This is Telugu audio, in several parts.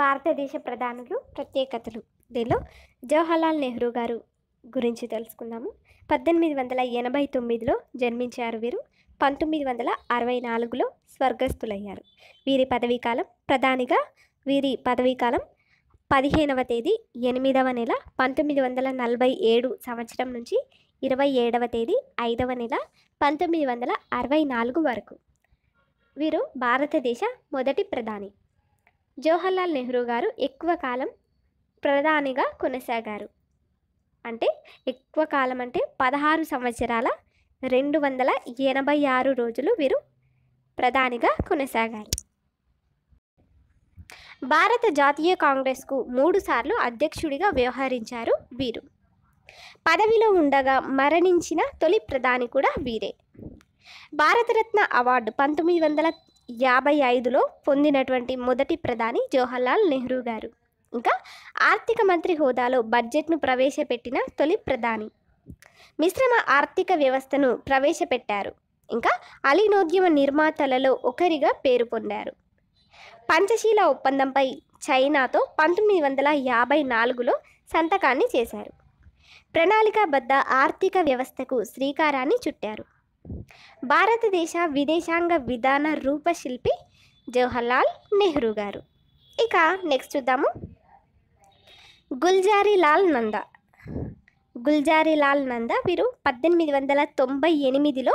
భారతదేశ ప్రధానులు ప్రత్యేకతలు దీనిలో జవహర్లాల్ నెహ్రూ గారు గురించి తెలుసుకుందాము పద్దెనిమిది వందల ఎనభై తొమ్మిదిలో జన్మించారు వీరు పంతొమ్మిది వందల అరవై నాలుగులో స్వర్గస్థులయ్యారు వీరి పదవీకాలం ప్రధానిగా వీరి పదవీకాలం పదిహేనవ తేదీ ఎనిమిదవ నెల పంతొమ్మిది వందల నలభై ఏడు సంవత్సరం నుంచి ఇరవై ఏడవ తేదీ ఐదవ నెల పంతొమ్మిది వందల అరవై నాలుగు వరకు వీరు భారతదేశ మొదటి ప్రధాని జవహర్లాల్ నెహ్రూ గారు ఎక్కువ కాలం ప్రధానిగా కొనసాగారు అంటే ఎక్కువ కాలం అంటే పదహారు సంవత్సరాల రెండు వందల ఎనభై ఆరు రోజులు వీరు ప్రధానిగా కొనసాగారు భారత జాతీయ కాంగ్రెస్కు మూడుసార్లు అధ్యక్షుడిగా వ్యవహరించారు వీరు పదవిలో ఉండగా మరణించిన తొలి ప్రధాని కూడా వీరే భారతరత్న అవార్డు పంతొమ్మిది వందల యాభై ఐదులో పొందినటువంటి మొదటి ప్రధాని జవహర్లాల్ నెహ్రూ గారు ఇంకా ఆర్థిక మంత్రి హోదాలో బడ్జెట్ను ప్రవేశపెట్టిన తొలి ప్రధాని మిశ్రమ ఆర్థిక వ్యవస్థను ప్రవేశపెట్టారు ఇంకా అలీనోద్యమ నిర్మాతలలో ఒకరిగా పేరు పొందారు పంచశీల ఒప్పందంపై చైనాతో పంతొమ్మిది వందల యాభై నాలుగులో సంతకాన్ని చేశారు ప్రణాళికాబద్ధ ఆర్థిక వ్యవస్థకు శ్రీకారాన్ని చుట్టారు భారతదేశ విదేశాంగ విధాన రూపశిల్పి జవహర్లాల్ నెహ్రూ గారు ఇక నెక్స్ట్ చూద్దాము గుల్జారీలాల్ నందా గుల్జారీలాల్ నందా వీరు పద్దెనిమిది వందల తొంభై ఎనిమిదిలో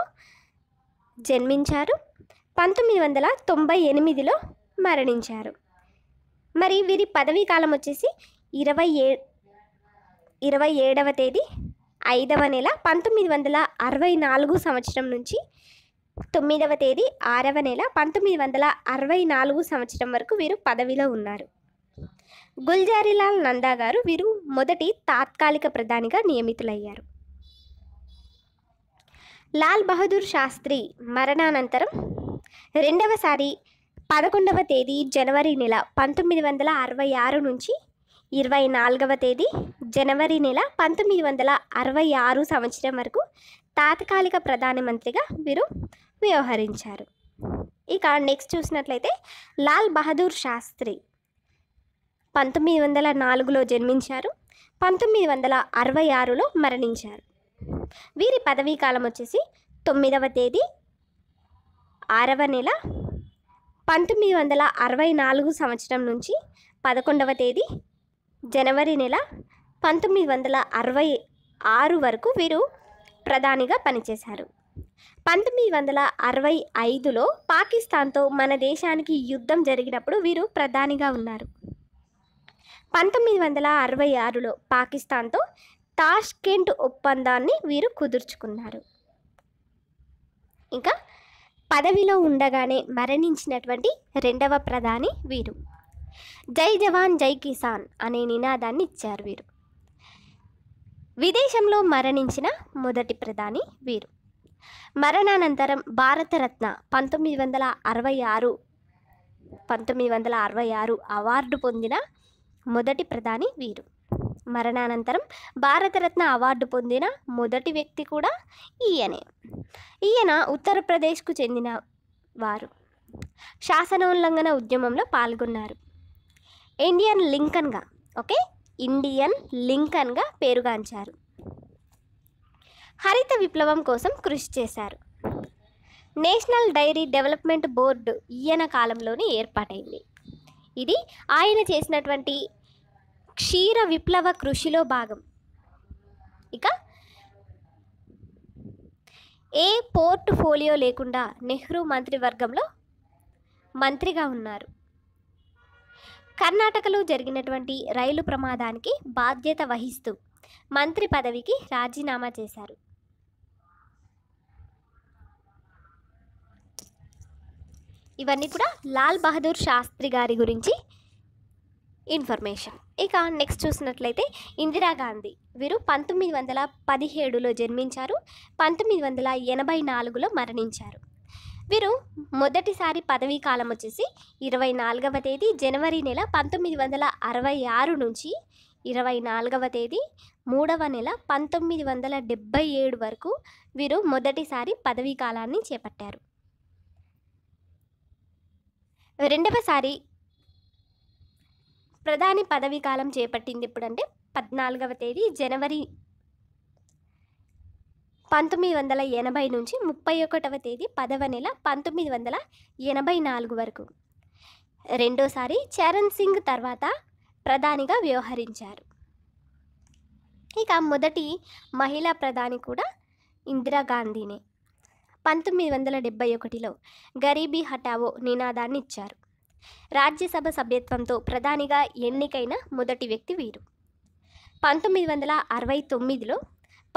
జన్మించారు పంతొమ్మిది వందల తొంభై ఎనిమిదిలో మరణించారు మరి వీరి పదవీ కాలం వచ్చేసి ఇరవై ఏ ఇరవై ఏడవ తేదీ ఐదవ నెల పంతొమ్మిది వందల అరవై నాలుగు సంవత్సరం నుంచి తొమ్మిదవ తేదీ ఆరవ నెల పంతొమ్మిది వందల అరవై నాలుగు సంవత్సరం వరకు వీరు పదవిలో ఉన్నారు గుల్జారీలాల్ నందా గారు వీరు మొదటి తాత్కాలిక ప్రధానిగా నియమితులయ్యారు లాల్ బహదూర్ శాస్త్రి మరణానంతరం రెండవసారి పదకొండవ తేదీ జనవరి నెల పంతొమ్మిది వందల అరవై ఆరు నుంచి ఇరవై నాలుగవ తేదీ జనవరి నెల పంతొమ్మిది వందల అరవై ఆరు సంవత్సరం వరకు తాత్కాలిక ప్రధానమంత్రిగా వీరు వ్యవహరించారు ఇక నెక్స్ట్ చూసినట్లయితే లాల్ బహదూర్ శాస్త్రి పంతొమ్మిది వందల నాలుగులో జన్మించారు పంతొమ్మిది వందల అరవై ఆరులో మరణించారు వీరి పదవీ కాలం వచ్చేసి తొమ్మిదవ తేదీ ఆరవ నెల పంతొమ్మిది వందల అరవై నాలుగు సంవత్సరం నుంచి పదకొండవ తేదీ జనవరి నెల పంతొమ్మిది వందల అరవై ఆరు వరకు వీరు ప్రధానిగా పనిచేశారు పంతొమ్మిది వందల అరవై ఐదులో పాకిస్తాన్తో మన దేశానికి యుద్ధం జరిగినప్పుడు వీరు ప్రధానిగా ఉన్నారు పంతొమ్మిది వందల అరవై ఆరులో పాకిస్తాన్తో తాష్కెంట్ ఒప్పందాన్ని వీరు కుదుర్చుకున్నారు ఇంకా పదవిలో ఉండగానే మరణించినటువంటి రెండవ ప్రధాని వీరు జై జవాన్ జై కిసాన్ అనే నినాదాన్ని ఇచ్చారు వీరు విదేశంలో మరణించిన మొదటి ప్రధాని వీరు మరణానంతరం భారతరత్న పంతొమ్మిది వందల అరవై ఆరు పంతొమ్మిది వందల అరవై ఆరు అవార్డు పొందిన మొదటి ప్రధాని వీరు మరణానంతరం భారతరత్న అవార్డు పొందిన మొదటి వ్యక్తి కూడా ఈయనే ఈయన ఉత్తరప్రదేశ్కు చెందిన వారు శాసనోల్లంఘన ఉద్యమంలో పాల్గొన్నారు ఇండియన్ లింకన్గా ఓకే ఇండియన్ లింకన్గా పేరుగాంచారు హరిత విప్లవం కోసం కృషి చేశారు నేషనల్ డైరీ డెవలప్మెంట్ బోర్డు ఈయన కాలంలోనే ఏర్పాటైంది ఇది ఆయన చేసినటువంటి క్షీర విప్లవ కృషిలో భాగం ఇక ఏ పోర్ట్ ఫోలియో లేకుండా నెహ్రూ మంత్రివర్గంలో మంత్రిగా ఉన్నారు కర్ణాటకలో జరిగినటువంటి రైలు ప్రమాదానికి బాధ్యత వహిస్తూ మంత్రి పదవికి రాజీనామా చేశారు ఇవన్నీ కూడా లాల్ బహదూర్ శాస్త్రి గారి గురించి ఇన్ఫర్మేషన్ ఇక నెక్స్ట్ చూసినట్లయితే ఇందిరాగాంధీ వీరు పంతొమ్మిది వందల పదిహేడులో జన్మించారు పంతొమ్మిది వందల ఎనభై నాలుగులో మరణించారు వీరు మొదటిసారి పదవీ కాలం వచ్చేసి ఇరవై నాలుగవ తేదీ జనవరి నెల పంతొమ్మిది వందల అరవై ఆరు నుంచి ఇరవై నాలుగవ తేదీ మూడవ నెల పంతొమ్మిది వందల డెబ్భై ఏడు వరకు వీరు మొదటిసారి పదవీ కాలాన్ని చేపట్టారు రెండవసారి ప్రధాని పదవీ కాలం చేపట్టింది ఎప్పుడంటే పద్నాలుగవ తేదీ జనవరి పంతొమ్మిది వందల ఎనభై నుంచి ముప్పై ఒకటవ తేదీ పదవ నెల పంతొమ్మిది వందల ఎనభై నాలుగు వరకు రెండోసారి చరణ్ సింగ్ తర్వాత ప్రధానిగా వ్యవహరించారు ఇక మొదటి మహిళా ప్రధాని కూడా ఇందిరాగాంధీనే పంతొమ్మిది వందల డెబ్బై ఒకటిలో గరీబీ హటావో నినాదాన్ని ఇచ్చారు రాజ్యసభ సభ్యత్వంతో ప్రధానిగా ఎన్నికైన మొదటి వ్యక్తి వీరు పంతొమ్మిది వందల అరవై తొమ్మిదిలో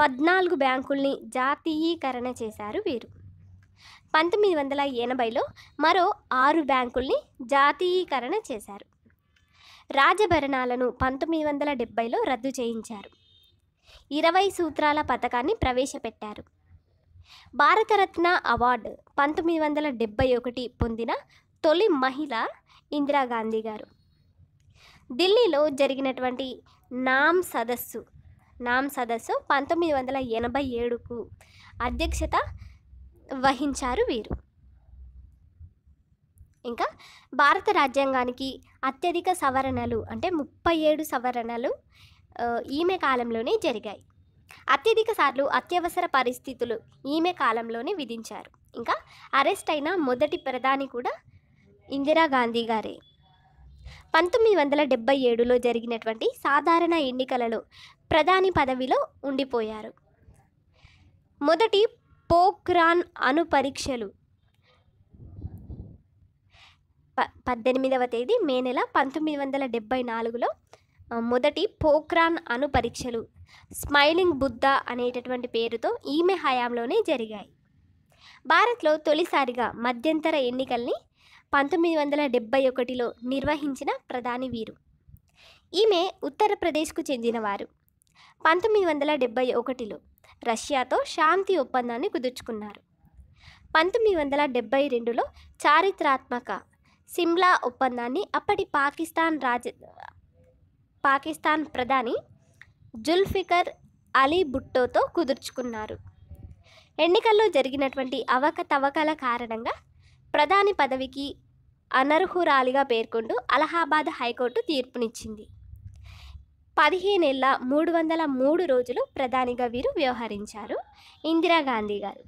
పద్నాలుగు బ్యాంకుల్ని జాతీయీకరణ చేశారు వీరు పంతొమ్మిది వందల ఎనభైలో మరో ఆరు బ్యాంకుల్ని జాతీయీకరణ చేశారు రాజభరణాలను పంతొమ్మిది వందల డెబ్బైలో రద్దు చేయించారు ఇరవై సూత్రాల పథకాన్ని ప్రవేశపెట్టారు భారతరత్న అవార్డు పంతొమ్మిది వందల డెబ్బై ఒకటి పొందిన తొలి మహిళ ఇందిరాగాంధీ గారు ఢిల్లీలో జరిగినటువంటి నామ్ సదస్సు నామ్ సదస్సు పంతొమ్మిది వందల ఎనభై ఏడుకు అధ్యక్షత వహించారు వీరు ఇంకా భారత రాజ్యాంగానికి అత్యధిక సవరణలు అంటే ముప్పై ఏడు సవరణలు ఈమె కాలంలోనే జరిగాయి అత్యధిక సార్లు అత్యవసర పరిస్థితులు ఈమె కాలంలోనే విధించారు ఇంకా అరెస్ట్ అయిన మొదటి ప్రధాని కూడా ఇందిరాగాంధీ గారే పంతొమ్మిది వందల డెబ్బై ఏడులో జరిగినటువంటి సాధారణ ఎన్నికలలో ప్రధాని పదవిలో ఉండిపోయారు మొదటి పోఖ్రాన్ అణు పరీక్షలు ప పద్దెనిమిదవ తేదీ మే నెల పంతొమ్మిది వందల డెబ్బై నాలుగులో మొదటి పోఖ్రాన్ అణు పరీక్షలు స్మైలింగ్ బుద్ధ అనేటటువంటి పేరుతో ఈమె హయాంలోనే జరిగాయి భారత్లో తొలిసారిగా మధ్యంతర ఎన్నికల్ని పంతొమ్మిది వందల డెబ్బై ఒకటిలో నిర్వహించిన ప్రధాని వీరు ఈమె ఉత్తరప్రదేశ్కు చెందినవారు పంతొమ్మిది వందల డెబ్బై ఒకటిలో రష్యాతో శాంతి ఒప్పందాన్ని కుదుర్చుకున్నారు పంతొమ్మిది వందల డెబ్బై రెండులో చారిత్రాత్మక సిమ్లా ఒప్పందాన్ని అప్పటి పాకిస్తాన్ రాజ పాకిస్తాన్ ప్రధాని జుల్ఫికర్ అలీ భుట్టోతో కుదుర్చుకున్నారు ఎన్నికల్లో జరిగినటువంటి అవకతవకల కారణంగా ప్రధాని పదవికి అనర్హురాలిగా పేర్కొంటూ అలహాబాద్ హైకోర్టు తీర్పునిచ్చింది పదిహేనేళ్ల మూడు వందల మూడు రోజులు ప్రధానిగా వీరు వ్యవహరించారు ఇందిరాగాంధీ గారు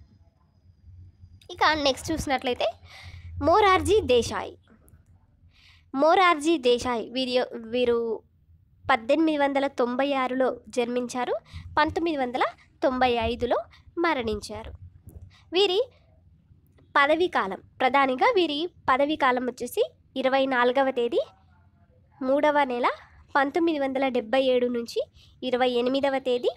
ఇక నెక్స్ట్ చూసినట్లయితే మోరార్జీ దేశాయ్ మోరార్జీ దేశాయ్ వీరి వీరు పద్దెనిమిది వందల తొంభై ఆరులో జన్మించారు పంతొమ్మిది వందల తొంభై ఐదులో మరణించారు వీరి పదవీ కాలం ప్రధానిగా వీరి పదవీ కాలం వచ్చేసి ఇరవై నాలుగవ తేదీ మూడవ నెల పంతొమ్మిది వందల డెబ్బై ఏడు నుంచి ఇరవై ఎనిమిదవ తేదీ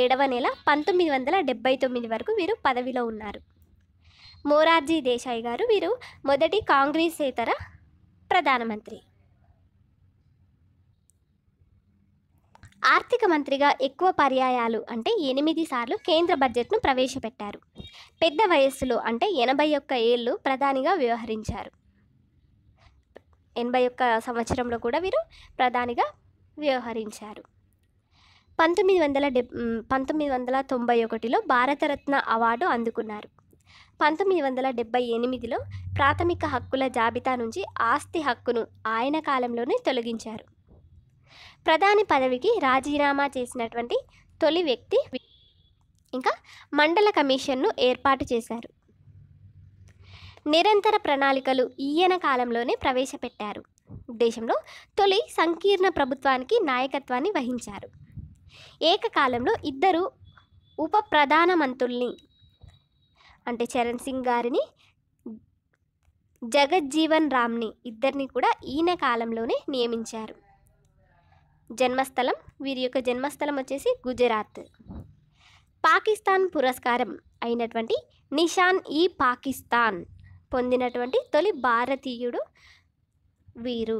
ఏడవ నెల పంతొమ్మిది వందల డెబ్బై తొమ్మిది వరకు వీరు పదవిలో ఉన్నారు మోరార్జీ దేశాయ్ గారు వీరు మొదటి కాంగ్రెసేతర ప్రధానమంత్రి ఆర్థిక మంత్రిగా ఎక్కువ పర్యాయాలు అంటే ఎనిమిది సార్లు కేంద్ర బడ్జెట్ను ప్రవేశపెట్టారు పెద్ద వయస్సులో అంటే ఎనభై ఒక్క ఏళ్ళు ప్రధానిగా వ్యవహరించారు ఎనభై ఒక్క సంవత్సరంలో కూడా వీరు ప్రధానిగా వ్యవహరించారు పంతొమ్మిది వందల డె పంతొమ్మిది వందల తొంభై ఒకటిలో భారతరత్న అవార్డు అందుకున్నారు పంతొమ్మిది వందల డెబ్బై ఎనిమిదిలో ప్రాథమిక హక్కుల జాబితా నుంచి ఆస్తి హక్కును ఆయన కాలంలోనే తొలగించారు ప్రధాని పదవికి రాజీనామా చేసినటువంటి తొలి వ్యక్తి ఇంకా మండల కమిషన్ను ఏర్పాటు చేశారు నిరంతర ప్రణాళికలు ఈయన కాలంలోనే ప్రవేశపెట్టారు దేశంలో తొలి సంకీర్ణ ప్రభుత్వానికి నాయకత్వాన్ని వహించారు ఏకకాలంలో ఇద్దరు ఉప ప్రధానమంత్రుల్ని అంటే చరణ్ సింగ్ గారిని జగజ్జీవన్ రామ్ని ఇద్దరిని కూడా ఈయన కాలంలోనే నియమించారు జన్మస్థలం వీరి యొక్క జన్మస్థలం వచ్చేసి గుజరాత్ పాకిస్తాన్ పురస్కారం అయినటువంటి నిషాన్ ఈ పాకిస్తాన్ పొందినటువంటి తొలి భారతీయుడు వీరు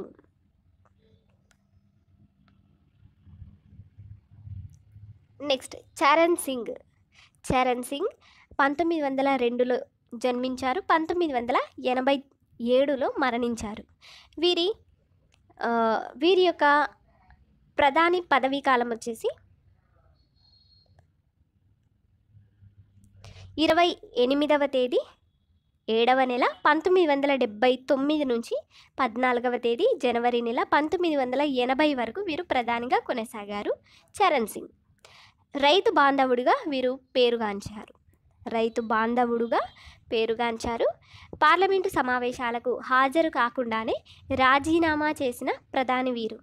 నెక్స్ట్ చరణ్ సింగ్ చరణ్ సింగ్ పంతొమ్మిది వందల రెండులో జన్మించారు పంతొమ్మిది వందల ఎనభై ఏడులో మరణించారు వీరి వీరి యొక్క ప్రధాని పదవీ కాలం వచ్చేసి ఇరవై ఎనిమిదవ తేదీ ఏడవ నెల పంతొమ్మిది వందల డెబ్బై తొమ్మిది నుంచి పద్నాలుగవ తేదీ జనవరి నెల పంతొమ్మిది వందల ఎనభై వరకు వీరు ప్రధానిగా కొనసాగారు చరణ్ సింగ్ రైతు బాంధవుడిగా వీరు పేరుగాంచారు రైతు బాంధవుడుగా పేరుగాంచారు పార్లమెంటు సమావేశాలకు హాజరు కాకుండానే రాజీనామా చేసిన ప్రధాని వీరు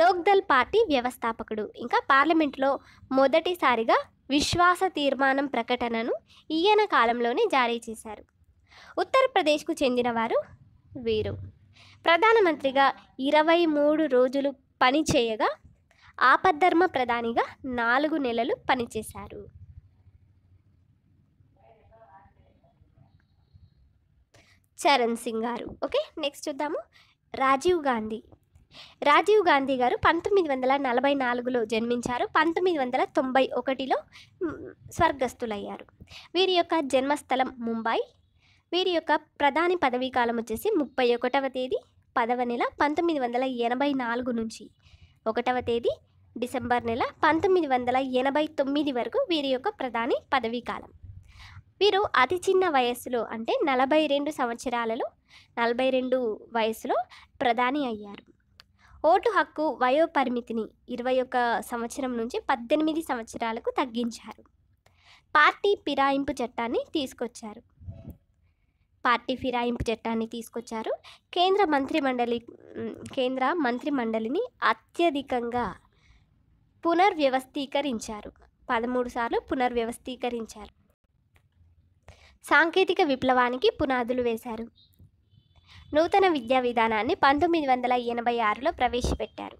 లోక్దల్ పార్టీ వ్యవస్థాపకుడు ఇంకా పార్లమెంట్లో మొదటిసారిగా విశ్వాస తీర్మానం ప్రకటనను ఈయన కాలంలోనే జారీ చేశారు ఉత్తరప్రదేశ్కు చెందినవారు వీరు ప్రధానమంత్రిగా ఇరవై మూడు రోజులు పనిచేయగా ఆపద్ధర్మ ప్రధానిగా నాలుగు నెలలు పనిచేశారు చరణ్ సింగ్ గారు ఓకే నెక్స్ట్ చూద్దాము రాజీవ్ గాంధీ రాజీవ్ గాంధీ గారు పంతొమ్మిది వందల నలభై నాలుగులో జన్మించారు పంతొమ్మిది వందల తొంభై ఒకటిలో స్వర్గస్థులయ్యారు వీరి యొక్క జన్మస్థలం ముంబై వీరి యొక్క ప్రధాని పదవీ కాలం వచ్చేసి ముప్పై ఒకటవ తేదీ పదవ నెల పంతొమ్మిది వందల ఎనభై నాలుగు నుంచి ఒకటవ తేదీ డిసెంబర్ నెల పంతొమ్మిది వందల ఎనభై తొమ్మిది వరకు వీరి యొక్క ప్రధాని పదవీ కాలం వీరు అతి చిన్న వయస్సులో అంటే నలభై రెండు సంవత్సరాలలో నలభై రెండు వయసులో ప్రధాని అయ్యారు ఓటు హక్కు వయోపరిమితిని ఇరవై ఒక సంవత్సరం నుంచి పద్దెనిమిది సంవత్సరాలకు తగ్గించారు పార్టీ ఫిరాయింపు చట్టాన్ని తీసుకొచ్చారు పార్టీ ఫిరాయింపు చట్టాన్ని తీసుకొచ్చారు కేంద్ర మంత్రి మండలి కేంద్ర మంత్రి మండలిని అత్యధికంగా పునర్వ్యవస్థీకరించారు పదమూడు సార్లు పునర్వ్యవస్థీకరించారు సాంకేతిక విప్లవానికి పునాదులు వేశారు నూతన విద్యా విధానాన్ని పంతొమ్మిది వందల ఎనభై ఆరులో ప్రవేశపెట్టారు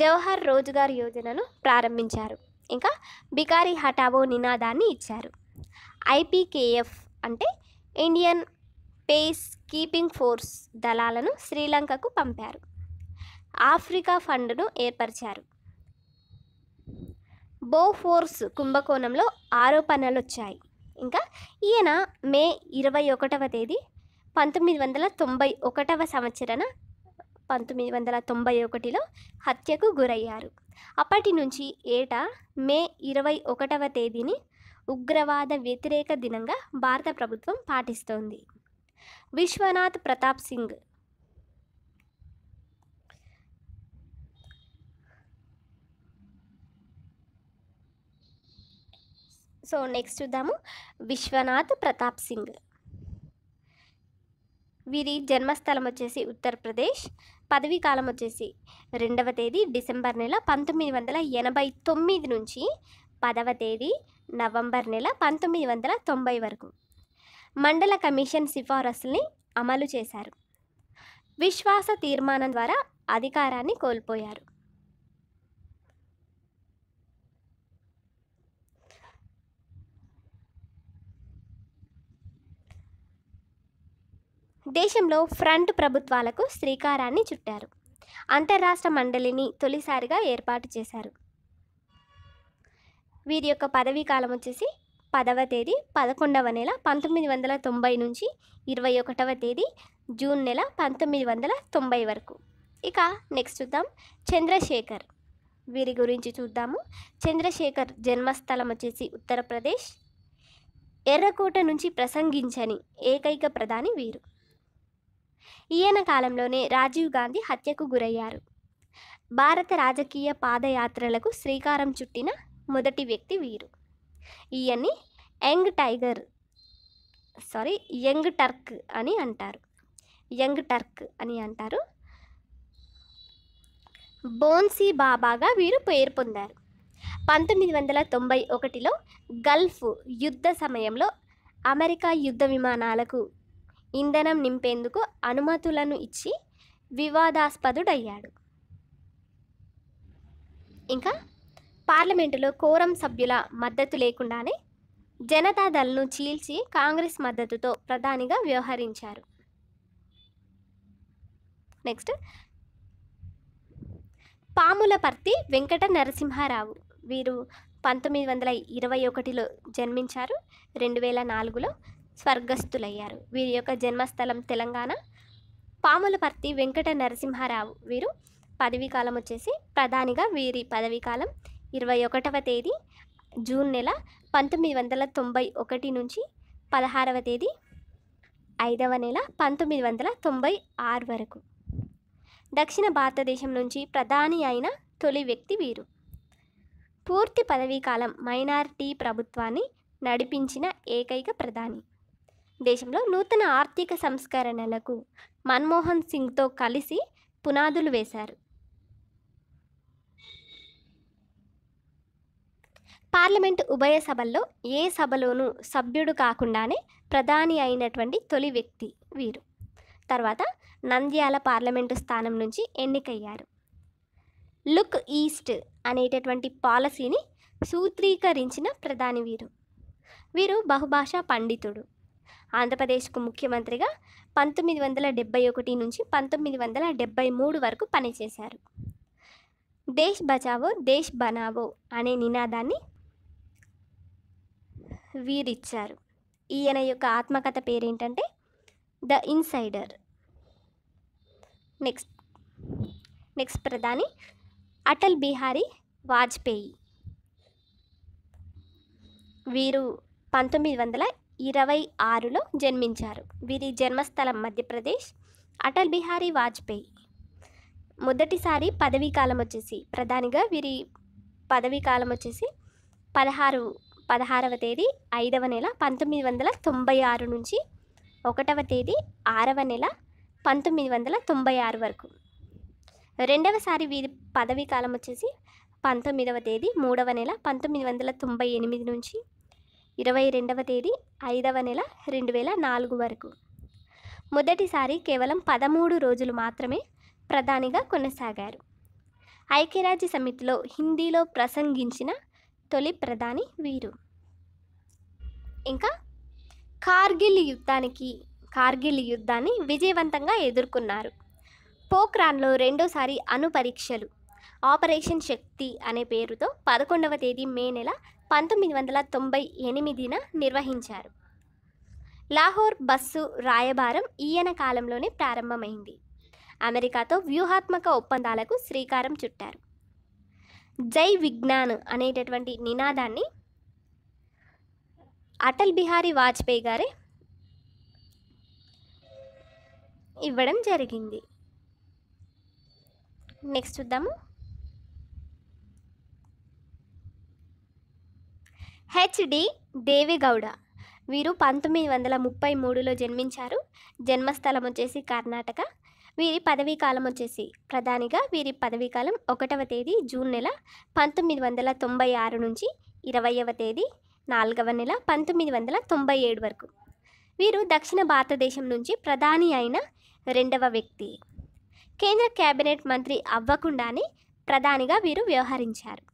జవహర్ రోజ్గార్ యోజనను ప్రారంభించారు ఇంకా బికారీ హఠావో నినాదాన్ని ఇచ్చారు ఐపీకేఎఫ్ అంటే ఇండియన్ పేస్ కీపింగ్ ఫోర్స్ దళాలను శ్రీలంకకు పంపారు ఆఫ్రికా ఫండ్ను ఏర్పరిచారు బోఫోర్స్ కుంభకోణంలో ఆరోపణలు వచ్చాయి ఇంకా ఈయన మే ఇరవై ఒకటవ తేదీ పంతొమ్మిది వందల తొంభై ఒకటవ సంవత్సరన పంతొమ్మిది వందల తొంభై ఒకటిలో హత్యకు గురయ్యారు అప్పటి నుంచి ఏటా మే ఇరవై ఒకటవ తేదీని ఉగ్రవాద వ్యతిరేక దినంగా భారత ప్రభుత్వం పాటిస్తోంది విశ్వనాథ్ ప్రతాప్ సింగ్ సో నెక్స్ట్ చూద్దాము విశ్వనాథ్ ప్రతాప్ సింగ్ వీరి జన్మస్థలం వచ్చేసి ఉత్తరప్రదేశ్ పదవీ కాలం వచ్చేసి రెండవ తేదీ డిసెంబర్ నెల పంతొమ్మిది వందల ఎనభై తొమ్మిది నుంచి పదవ తేదీ నవంబర్ నెల పంతొమ్మిది వందల తొంభై వరకు మండల కమిషన్ సిఫారసుల్ని అమలు చేశారు విశ్వాస తీర్మానం ద్వారా అధికారాన్ని కోల్పోయారు దేశంలో ఫ్రంట్ ప్రభుత్వాలకు శ్రీకారాన్ని చుట్టారు అంతర్రాష్ట్ర మండలిని తొలిసారిగా ఏర్పాటు చేశారు వీరి యొక్క పదవీ కాలం వచ్చేసి పదవ తేదీ పదకొండవ నెల పంతొమ్మిది వందల తొంభై నుంచి ఇరవై ఒకటవ తేదీ జూన్ నెల పంతొమ్మిది వందల తొంభై వరకు ఇక నెక్స్ట్ చూద్దాం చంద్రశేఖర్ వీరి గురించి చూద్దాము చంద్రశేఖర్ జన్మస్థలం వచ్చేసి ఉత్తరప్రదేశ్ ఎర్రకోట నుంచి ప్రసంగించని ఏకైక ప్రధాని వీరు ఈయన కాలంలోనే రాజీవ్ గాంధీ హత్యకు గురయ్యారు భారత రాజకీయ పాదయాత్రలకు శ్రీకారం చుట్టిన మొదటి వ్యక్తి వీరు ఈయన్ని young tiger sorry young Turk అని అంటారు యంగ్ టర్క్ అని అంటారు బోన్సీ బాబాగా వీరు పేరు పొందారు పంతొమ్మిది వందల తొంభై ఒకటిలో గల్ఫ్ యుద్ధ సమయంలో అమెరికా యుద్ధ విమానాలకు ఇంధనం నింపేందుకు అనుమతులను ఇచ్చి వివాదాస్పదుడయ్యాడు ఇంకా పార్లమెంటులో కోరం సభ్యుల మద్దతు లేకుండానే జనతాదళ్ను చీల్చి కాంగ్రెస్ మద్దతుతో ప్రధానిగా వ్యవహరించారు నెక్స్ట్ పాములపర్తి వెంకట నరసింహారావు వీరు పంతొమ్మిది వందల ఇరవై ఒకటిలో జన్మించారు రెండు వేల నాలుగులో స్వర్గస్థులయ్యారు వీరి యొక్క జన్మస్థలం తెలంగాణ పాములపర్తి వెంకట నరసింహారావు వీరు పదవీకాలం వచ్చేసి ప్రధానిగా వీరి పదవీకాలం ఇరవై ఒకటవ తేదీ జూన్ నెల పంతొమ్మిది వందల తొంభై ఒకటి నుంచి పదహారవ తేదీ ఐదవ నెల పంతొమ్మిది వందల తొంభై ఆరు వరకు దక్షిణ భారతదేశం నుంచి ప్రధాని అయిన తొలి వ్యక్తి వీరు పూర్తి పదవీకాలం మైనారిటీ ప్రభుత్వాన్ని నడిపించిన ఏకైక ప్రధాని దేశంలో నూతన ఆర్థిక సంస్కరణలకు మన్మోహన్ సింగ్తో కలిసి పునాదులు వేశారు పార్లమెంటు ఉభయ సభల్లో ఏ సభలోనూ సభ్యుడు కాకుండానే ప్రధాని అయినటువంటి తొలి వ్యక్తి వీరు తర్వాత నంద్యాల పార్లమెంటు స్థానం నుంచి ఎన్నికయ్యారు లుక్ ఈస్ట్ అనేటటువంటి పాలసీని సూత్రీకరించిన ప్రధాని వీరు వీరు బహుభాషా పండితుడు ఆంధ్రప్రదేశ్కు ముఖ్యమంత్రిగా పంతొమ్మిది వందల డెబ్బై ఒకటి నుంచి పంతొమ్మిది వందల డెబ్బై మూడు వరకు పనిచేశారు దేశ్ బచావో దేశ్ బనావో అనే నినాదాన్ని వీరిచ్చారు ఈయన యొక్క ఆత్మకథ పేరేంటంటే ద ఇన్సైడర్ నెక్స్ట్ నెక్స్ట్ ప్రధాని అటల్ బిహారీ వాజ్పేయి వీరు పంతొమ్మిది వందల ఇరవై ఆరులో జన్మించారు వీరి జన్మస్థలం మధ్యప్రదేశ్ అటల్ బిహారీ వాజ్పేయి మొదటిసారి పదవీకాలం వచ్చేసి ప్రధానిగా వీరి పదవీకాలం వచ్చేసి పదహారు పదహారవ తేదీ ఐదవ నెల పంతొమ్మిది వందల తొంభై ఆరు నుంచి ఒకటవ తేదీ ఆరవ నెల పంతొమ్మిది వందల తొంభై ఆరు వరకు రెండవసారి వీరి పదవీకాలం వచ్చేసి పంతొమ్మిదవ తేదీ మూడవ నెల పంతొమ్మిది వందల తొంభై ఎనిమిది నుంచి ఇరవై రెండవ తేదీ ఐదవ నెల రెండు వేల నాలుగు వరకు మొదటిసారి కేవలం పదమూడు రోజులు మాత్రమే ప్రధానిగా కొనసాగారు ఐక్యరాజ్య సమితిలో హిందీలో ప్రసంగించిన తొలి ప్రధాని వీరు ఇంకా కార్గిల్ యుద్ధానికి కార్గిల్ యుద్ధాన్ని విజయవంతంగా ఎదుర్కొన్నారు పోక్రాన్లో రెండోసారి అణు పరీక్షలు ఆపరేషన్ శక్తి అనే పేరుతో పదకొండవ తేదీ మే నెల పంతొమ్మిది వందల తొంభై ఎనిమిదిన నిర్వహించారు లాహోర్ బస్సు రాయబారం ఈయన కాలంలోనే ప్రారంభమైంది అమెరికాతో వ్యూహాత్మక ఒప్పందాలకు శ్రీకారం చుట్టారు జై విజ్ఞాన్ అనేటటువంటి నినాదాన్ని అటల్ బిహారీ వాజ్పేయి గారే ఇవ్వడం జరిగింది నెక్స్ట్ చూద్దాము హెచ్డి దేవిగౌడ వీరు పంతొమ్మిది వందల ముప్పై మూడులో జన్మించారు జన్మస్థలం వచ్చేసి కర్ణాటక వీరి పదవీకాలం వచ్చేసి ప్రధానిగా వీరి పదవీకాలం ఒకటవ తేదీ జూన్ నెల పంతొమ్మిది వందల తొంభై ఆరు నుంచి ఇరవయవ తేదీ నాలుగవ నెల పంతొమ్మిది వందల తొంభై ఏడు వరకు వీరు దక్షిణ భారతదేశం నుంచి ప్రధాని అయిన రెండవ వ్యక్తి కేంద్ర కేబినెట్ మంత్రి అవ్వకుండానే ప్రధానిగా వీరు వ్యవహరించారు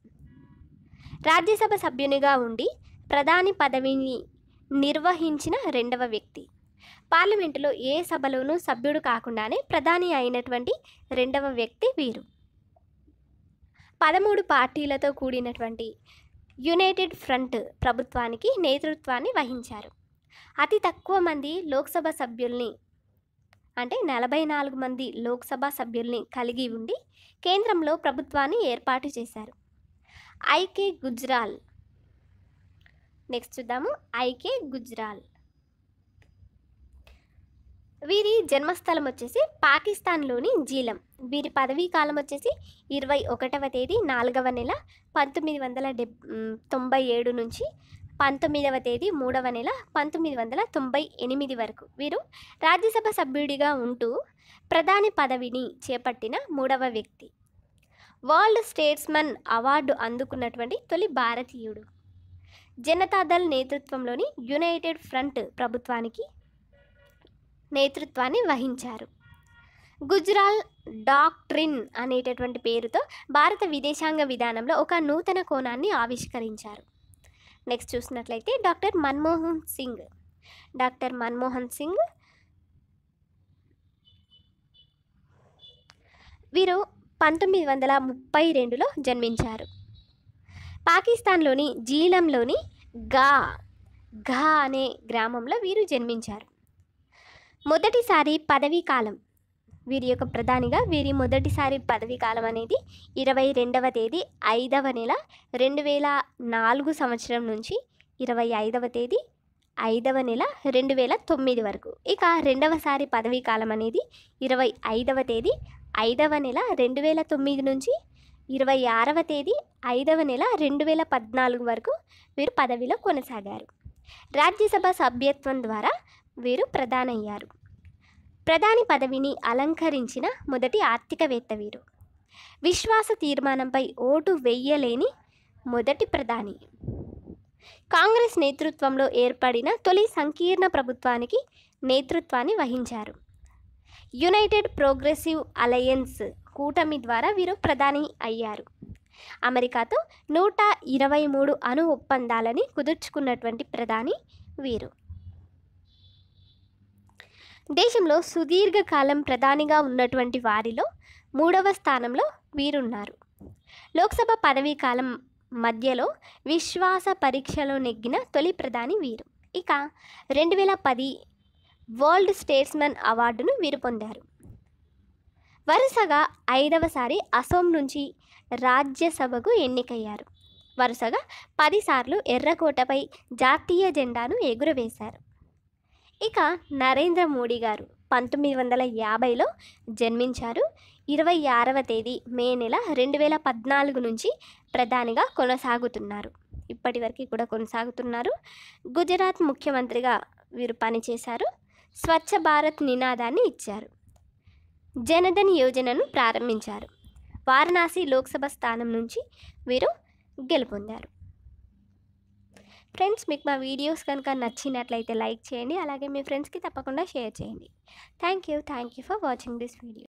రాజ్యసభ సభ్యునిగా ఉండి ప్రధాని పదవిని నిర్వహించిన రెండవ వ్యక్తి పార్లమెంటులో ఏ సభలోనూ సభ్యుడు కాకుండానే ప్రధాని అయినటువంటి రెండవ వ్యక్తి వీరు పదమూడు పార్టీలతో కూడినటువంటి యునైటెడ్ ఫ్రంట్ ప్రభుత్వానికి నేతృత్వాన్ని వహించారు అతి తక్కువ మంది లోక్సభ సభ్యుల్ని అంటే నలభై నాలుగు మంది లోక్సభ సభ్యుల్ని కలిగి ఉండి కేంద్రంలో ప్రభుత్వాన్ని ఏర్పాటు చేశారు ఐకే గుజ్రాల్ నెక్స్ట్ చూద్దాము ఐకే గుజ్రాల్ వీరి జన్మస్థలం వచ్చేసి పాకిస్తాన్లోని జీలం వీరి పదవీ కాలం వచ్చేసి ఇరవై ఒకటవ తేదీ నాలుగవ నెల పంతొమ్మిది వందల డెబ్ తొంభై ఏడు నుంచి పంతొమ్మిదవ తేదీ మూడవ నెల పంతొమ్మిది వందల తొంభై ఎనిమిది వరకు వీరు రాజ్యసభ సభ్యుడిగా ఉంటూ ప్రధాని పదవిని చేపట్టిన మూడవ వ్యక్తి వరల్డ్ స్టేట్స్మన్ అవార్డు అందుకున్నటువంటి తొలి భారతీయుడు జనతాదళ్ నేతృత్వంలోని యునైటెడ్ ఫ్రంట్ ప్రభుత్వానికి నేతృత్వాన్ని వహించారు గుజరాల్ డాక్ట్రిన్ అనేటటువంటి పేరుతో భారత విదేశాంగ విధానంలో ఒక నూతన కోణాన్ని ఆవిష్కరించారు నెక్స్ట్ చూసినట్లయితే డాక్టర్ మన్మోహన్ సింగ్ డాక్టర్ మన్మోహన్ సింగ్ వీరు పంతొమ్మిది వందల ముప్పై రెండులో జన్మించారు పాకిస్తాన్లోని జీలంలోని గా ఘా అనే గ్రామంలో వీరు జన్మించారు మొదటిసారి పదవీ కాలం వీరి యొక్క ప్రధానిగా వీరి మొదటిసారి పదవీ కాలం అనేది ఇరవై రెండవ తేదీ ఐదవ నెల రెండు వేల నాలుగు సంవత్సరం నుంచి ఇరవై ఐదవ తేదీ ఐదవ నెల రెండు వేల తొమ్మిది వరకు ఇక రెండవసారి పదవీ కాలం అనేది ఇరవై ఐదవ తేదీ ఐదవ నెల రెండు వేల తొమ్మిది నుంచి ఇరవై ఆరవ తేదీ ఐదవ నెల రెండు వేల పద్నాలుగు వరకు వీరు పదవిలో కొనసాగారు రాజ్యసభ సభ్యత్వం ద్వారా వీరు ప్రధానయ్యారు ప్రధాని పదవిని అలంకరించిన మొదటి ఆర్థికవేత్త వీరు విశ్వాస తీర్మానంపై ఓటు వెయ్యలేని మొదటి ప్రధాని కాంగ్రెస్ నేతృత్వంలో ఏర్పడిన తొలి సంకీర్ణ ప్రభుత్వానికి నేతృత్వాన్ని వహించారు యునైటెడ్ ప్రోగ్రెసివ్ అలయన్స్ కూటమి ద్వారా వీరు ప్రధాని అయ్యారు అమెరికాతో నూట ఇరవై మూడు అణు ఒప్పందాలని కుదుర్చుకున్నటువంటి ప్రధాని వీరు దేశంలో సుదీర్ఘకాలం ప్రధానిగా ఉన్నటువంటి వారిలో మూడవ స్థానంలో వీరున్నారు లోక్సభ పదవీ కాలం మధ్యలో విశ్వాస పరీక్షలో నెగ్గిన తొలి ప్రధాని వీరు ఇక రెండు వేల పది వరల్డ్ స్టేట్స్మెన్ అవార్డును వీరు పొందారు వరుసగా ఐదవసారి అసోం నుంచి రాజ్యసభకు ఎన్నికయ్యారు వరుసగా పదిసార్లు ఎర్రకోటపై జాతీయ జెండాను ఎగురవేశారు ఇక నరేంద్ర మోడీ గారు పంతొమ్మిది వందల యాభైలో జన్మించారు ఇరవై ఆరవ తేదీ మే నెల రెండు వేల పద్నాలుగు నుంచి ప్రధానిగా కొనసాగుతున్నారు ఇప్పటి వరకు కూడా కొనసాగుతున్నారు గుజరాత్ ముఖ్యమంత్రిగా వీరు పనిచేశారు స్వచ్ఛ భారత్ నినాదాన్ని ఇచ్చారు జనధన్ యోజనను ప్రారంభించారు వారణాసి లోక్సభ స్థానం నుంచి వీరు గెలుపొందారు ఫ్రెండ్స్ మీకు మా వీడియోస్ కనుక నచ్చినట్లయితే లైక్ చేయండి అలాగే మీ ఫ్రెండ్స్కి తప్పకుండా షేర్ చేయండి thank you thank you for watching this video